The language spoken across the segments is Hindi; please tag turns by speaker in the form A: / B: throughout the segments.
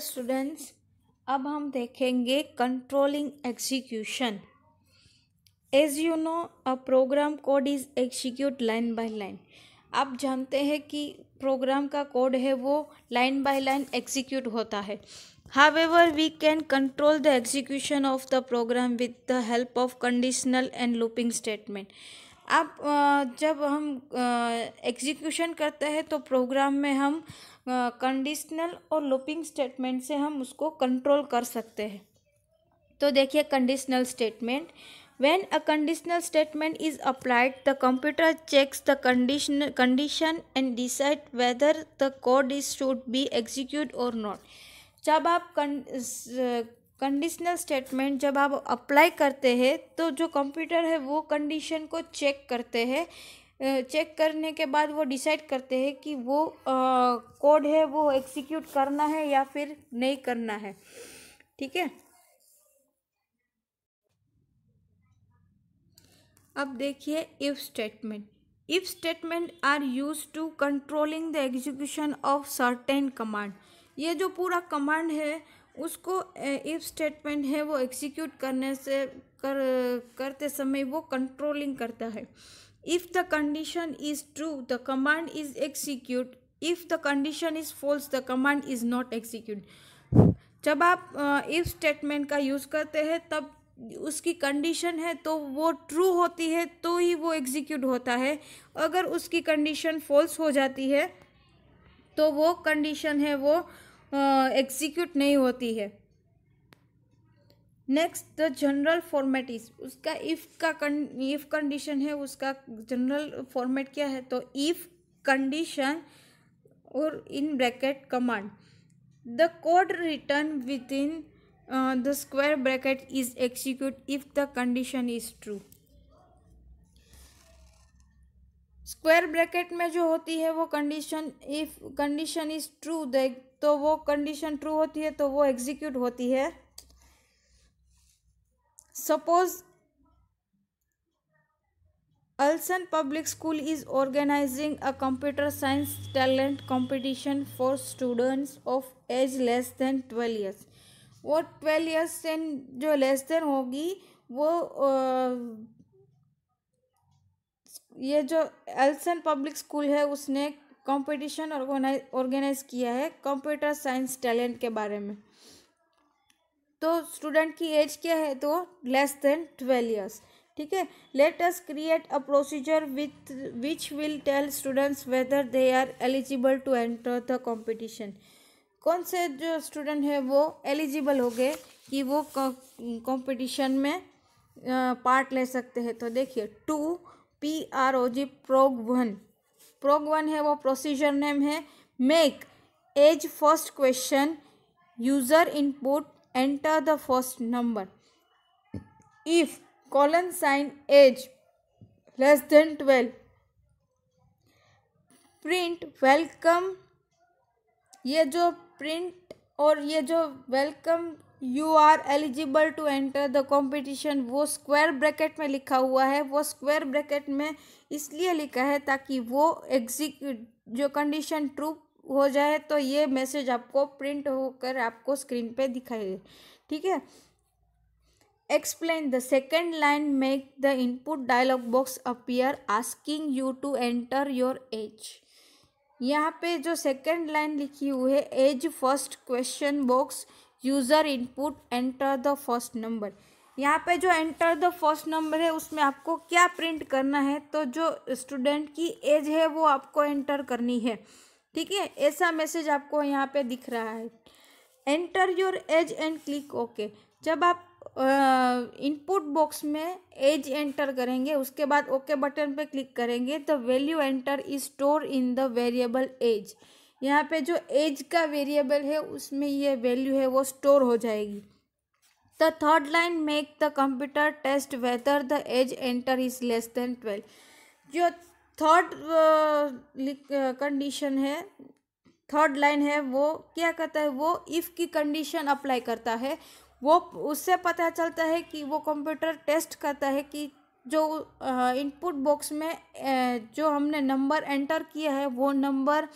A: स्टूडेंट्स अब हम देखेंगे controlling execution as you know a program code is execute line by line आप जानते हैं कि प्रोग्राम का कोड है वो लाइन बाय लाइन एग्जीक्यूट होता है however we can control the execution of the program with the help of conditional and looping statement आप जब हम एग्जीक्यूशन करते हैं तो प्रोग्राम में हम कंडीशनल और लूपिंग स्टेटमेंट से हम उसको कंट्रोल कर सकते हैं तो देखिए conditional statement when a conditional statement is applied the computer checks the condition condition and decide whether the code is should be executed or not जब आप कंडीशनल स्टेटमेंट जब आप अप्लाई करते हैं तो जो कंप्यूटर है वो कंडीशन को चेक करते हैं चेक करने के बाद वो डिसाइड करते हैं कि वो कोड है वो एक्सिक्यूट करना है या फिर नहीं करना है ठीक है अब देखिए if statement if statement are use to controlling the execution of certain command ये जो पूरा कमांड है उसको इफ स्टेटमेंट है वो एग्जीक्यूट करने से कर करते समय वो कंट्रोलिंग करता है If the condition is true, the command is execute. If the condition is false, the command is not execute. जब आप इफ uh, स्टेटमेंट का यूज़ करते हैं तब उसकी कंडीशन है तो वो ट्रू होती है तो ही वो एग्जीक्यूट होता है अगर उसकी कंडीशन फॉल्स हो जाती है तो वो कंडीशन है वो एग्जीक्यूट uh, नहीं होती है next the general format is उसका इफ़ का इफ़ कंडीशन है उसका जनरल फॉर्मेट क्या है तो इफ़ कंडीशन और in bracket command the code written within the square bracket is execute if the condition is true square bracket में जो होती है वो condition if condition is true तो वो कंडीशन ट्रू होती है तो वो एग्जीक्यूट होती है Suppose Ulsan Public School is organizing a computer science talent competition for students of age less than 12 years. वो 12 years से जो less than होगी वो ये जो एल्सन पब्लिक स्कूल है उसने कंपटीशन ऑर्गेनाइज ऑर्गेनाइज किया है कंप्यूटर साइंस टैलेंट के बारे में तो स्टूडेंट की एज क्या है तो लेस देन ट्वेल्व ईयर्स ठीक है let us create a procedure with which will tell students whether they are eligible to enter the competition कौन से जो स्टूडेंट है वो एलिजिबल हो गए कि वो कॉम्पिटिशन में पार्ट ले सकते हैं तो देखिए to P R O G prog one prog one है वो प्रोसीजर नेम है make age first question user input enter the first number if colon sign age less than 12 print welcome ये जो प्रिंट और ये जो welcome you are eligible to enter the competition वो स्क्वायर ब्रैकेट में लिखा हुआ है वो स्क्वायर ब्रैकेट में इसलिए लिखा है ताकि वो एग्जीक्यूट जो कंडीशन ट्रू हो जाए तो ये मैसेज आपको प्रिंट होकर आपको स्क्रीन पे दिखाई ठीक है explain the second line make the input dialog box appear asking you to enter your age यहाँ पे जो सेकेंड लाइन लिखी हुई है age first question box user input enter the first number यहाँ पे जो एंटर द फर्स्ट नंबर है उसमें आपको क्या प्रिंट करना है तो जो स्टूडेंट की एज है वो आपको एंटर करनी है ठीक है ऐसा मैसेज आपको यहाँ पे दिख रहा है enter your age and click okay जब आप इनपुट बॉक्स में एज एंटर करेंगे उसके बाद ओके बटन पे क्लिक करेंगे तो value enter is store in the variable age यहाँ पे जो एज का वेरिएबल है उसमें ये वैल्यू है वो स्टोर हो जाएगी the third line make the computer test whether the age enter is less than twelve जो थर्ड कंडीशन uh, uh, है थर्ड लाइन है वो क्या कहता है वो इफ़ की कंडीशन अप्लाई करता है वो उससे पता चलता है कि वो कंप्यूटर टेस्ट करता है कि जो इनपुट uh, बॉक्स में जो हमने नंबर एंटर किया है वो नंबर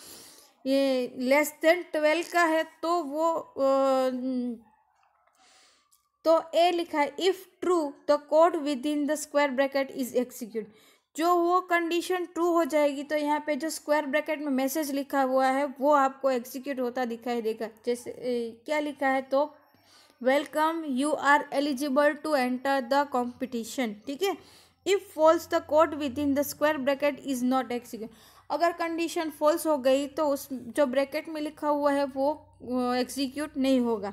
A: लेस देन ट्वेल्व का है तो वो तो ए लिखा है if true the code within the square bracket is execute जो वो कंडीशन ट्रू हो जाएगी तो यहाँ पे जो स्क्वायर ब्रैकेट में मैसेज लिखा हुआ है वो आपको एग्जीक्यूट होता दिखाई देगा जैसे क्या लिखा है तो welcome you are eligible to enter the competition ठीक है if false the code within the square bracket is not execute अगर कंडीशन फॉल्स हो गई तो उस जो ब्रैकेट में लिखा हुआ है वो एग्जीक्यूट नहीं होगा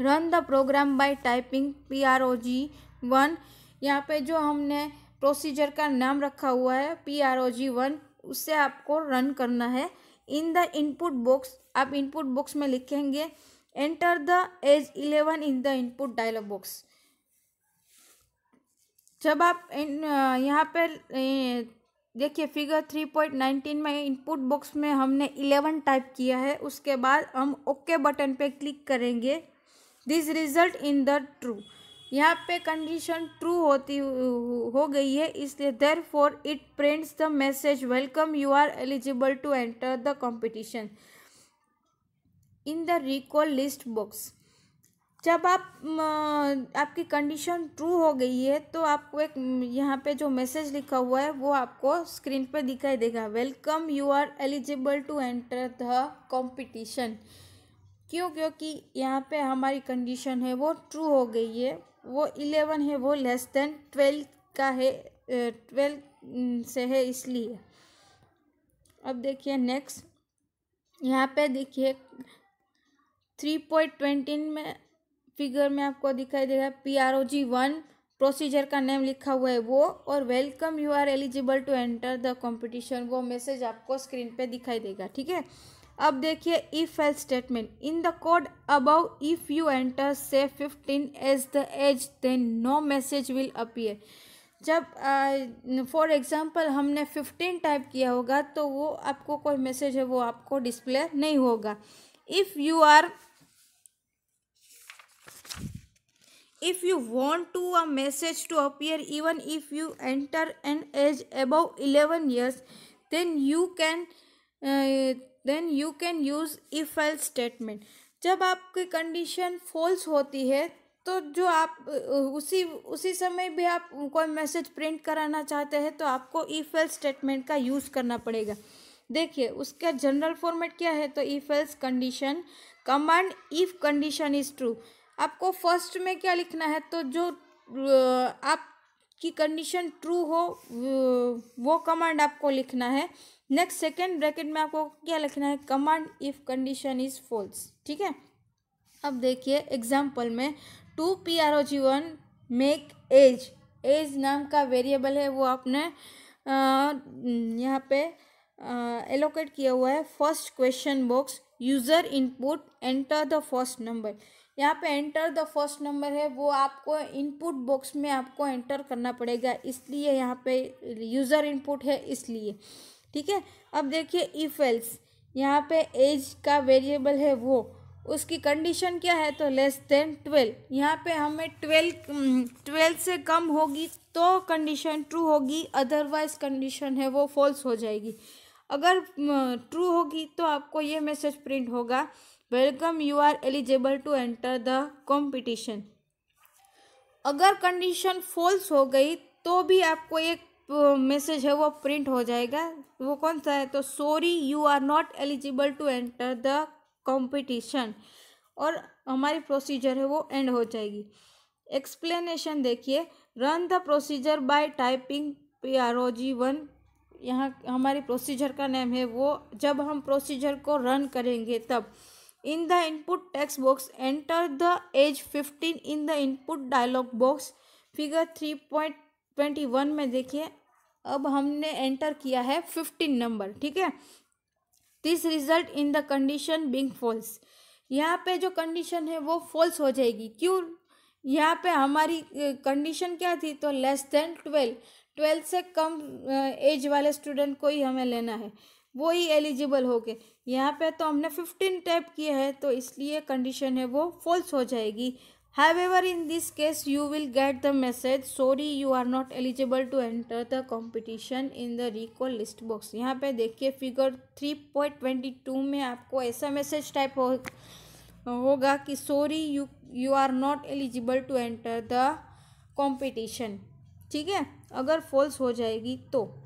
A: run the program by typing P R O G one यहाँ पे जो हमने प्रोसीजर का नाम रखा हुआ है P R O G one उससे आपको रन करना है इन द इनपुट बॉक्स आप इनपुट बॉक्स में लिखेंगे enter the age eleven in the input dialog box जब आप यहाँ पर देखिए फिगर थ्री पॉइंट नाइनटीन में इनपुट बॉक्स में हमने इलेवन टाइप किया है उसके बाद हम ओके बटन पे क्लिक करेंगे this result in the true यहाँ पे कंडीशन ट्रू होती हो गई है इसलिए therefore it prints the message welcome you are eligible to enter the competition in the recall list box जब आप आपकी कंडीशन ट्रू हो गई है तो आपको एक यहाँ पे जो मैसेज लिखा हुआ है वो आपको स्क्रीन पे दिखाई देगा welcome you are eligible to enter the competition क्यों क्योंकि यहाँ पे हमारी कंडीशन है वो ट्रू हो गई है वो इलेवन है वो लेस देन ट्वेल्व का है ट्वेल्व से है इसलिए अब देखिए नेक्स्ट यहाँ पे देखिए थ्री पॉइंट ट्वेंटीन में फिगर में आपको दिखाई देगा P R O G one procedure का नेम लिखा हुआ है वो और welcome you are eligible to enter the competition वो मैसेज आपको स्क्रीन पे दिखाई देगा ठीक है अब देखिए if else statement in the code above if you enter say fifteen as the age then no message will appear जब फॉर uh, एग्ज़ाम्पल हमने फिफ्टीन टाइप किया होगा तो वो आपको कोई मैसेज है वो आपको डिस्प्ले नहीं होगा if you are if you want to a message to appear even if you enter an age above 11 years then you can uh, then you can use if else statement जब आपकी कंडीशन फॉल्स होती है तो जो आप उसी उसी समय भी आप कोई मैसेज प्रिंट कराना चाहते हैं तो आपको इफ एल स्टेटमेंट का यूज़ करना पड़ेगा देखिए उसका जनरल फॉर्मेट क्या है तो if else condition command if condition is true आपको फर्स्ट में क्या लिखना है तो जो आप की कंडीशन ट्रू हो वो कमांड आपको लिखना है नेक्स्ट सेकेंड ब्रैकेट में आपको क्या लिखना है command if condition is false ठीक है अब देखिए एग्जाम्पल में to P R O G one make age age नाम का वेरिएबल है वो आपने यहाँ पे एलोकेट किया हुआ है first question box user input enter the first number यहाँ पे एंटर द फर्स्ट नंबर है वो आपको इनपुट बॉक्स में आपको एंटर करना पड़ेगा इसलिए यहाँ पे यूज़र इनपुट है इसलिए ठीक है अब देखिए इफ एल्स यहाँ पे एज का वेरिएबल है वो उसकी कंडीशन क्या है तो लेस देन ट्वेल्व यहाँ पे हमें ट्वेल्व हम्म, ट्वेल्व से कम होगी तो कंडीशन ट्रू होगी अदरवाइज कंडीशन है वो फॉल्स हो जाएगी अगर ट्रू होगी तो आपको ये मैसेज प्रिंट होगा welcome you are eligible to enter the competition अगर कंडीशन फॉल्स हो गई तो भी आपको एक मैसेज है वो प्रिंट हो जाएगा वो कौन सा है तो sorry you are not eligible to enter the competition और हमारी प्रोसीजर है वो एंड हो जाएगी एक्सप्लेनेशन देखिए run the procedure by typing P R O G one यहाँ हमारी प्रोसीजर का नेम है वो जब हम प्रोसीजर को रन करेंगे तब In the input text box, enter the age 15 in the input dialog box. Figure 3.21 में देखिए अब हमने एंटर किया है 15 नंबर ठीक है this result in the condition being false यहाँ पे जो कंडीशन है वो फॉल्स हो जाएगी क्यों यहाँ पे हमारी कंडीशन क्या थी तो लेस देन ट्वेल्व ट्वेल्थ से कम एज वाले स्टूडेंट को ही हमें लेना है वो ही एलिजिबल गए यहाँ पे तो हमने फिफ्टीन टाइप किया है तो इसलिए कंडीशन है वो फॉल्स हो जाएगी however in this case you will get the message sorry you are not eligible to enter the competition in the recall list box यहाँ पे देखिए figure three point twenty two में आपको ऐसा मैसेज टाइप हो होगा कि sorry you you are not eligible to enter the competition ठीक है अगर फॉल्स हो जाएगी तो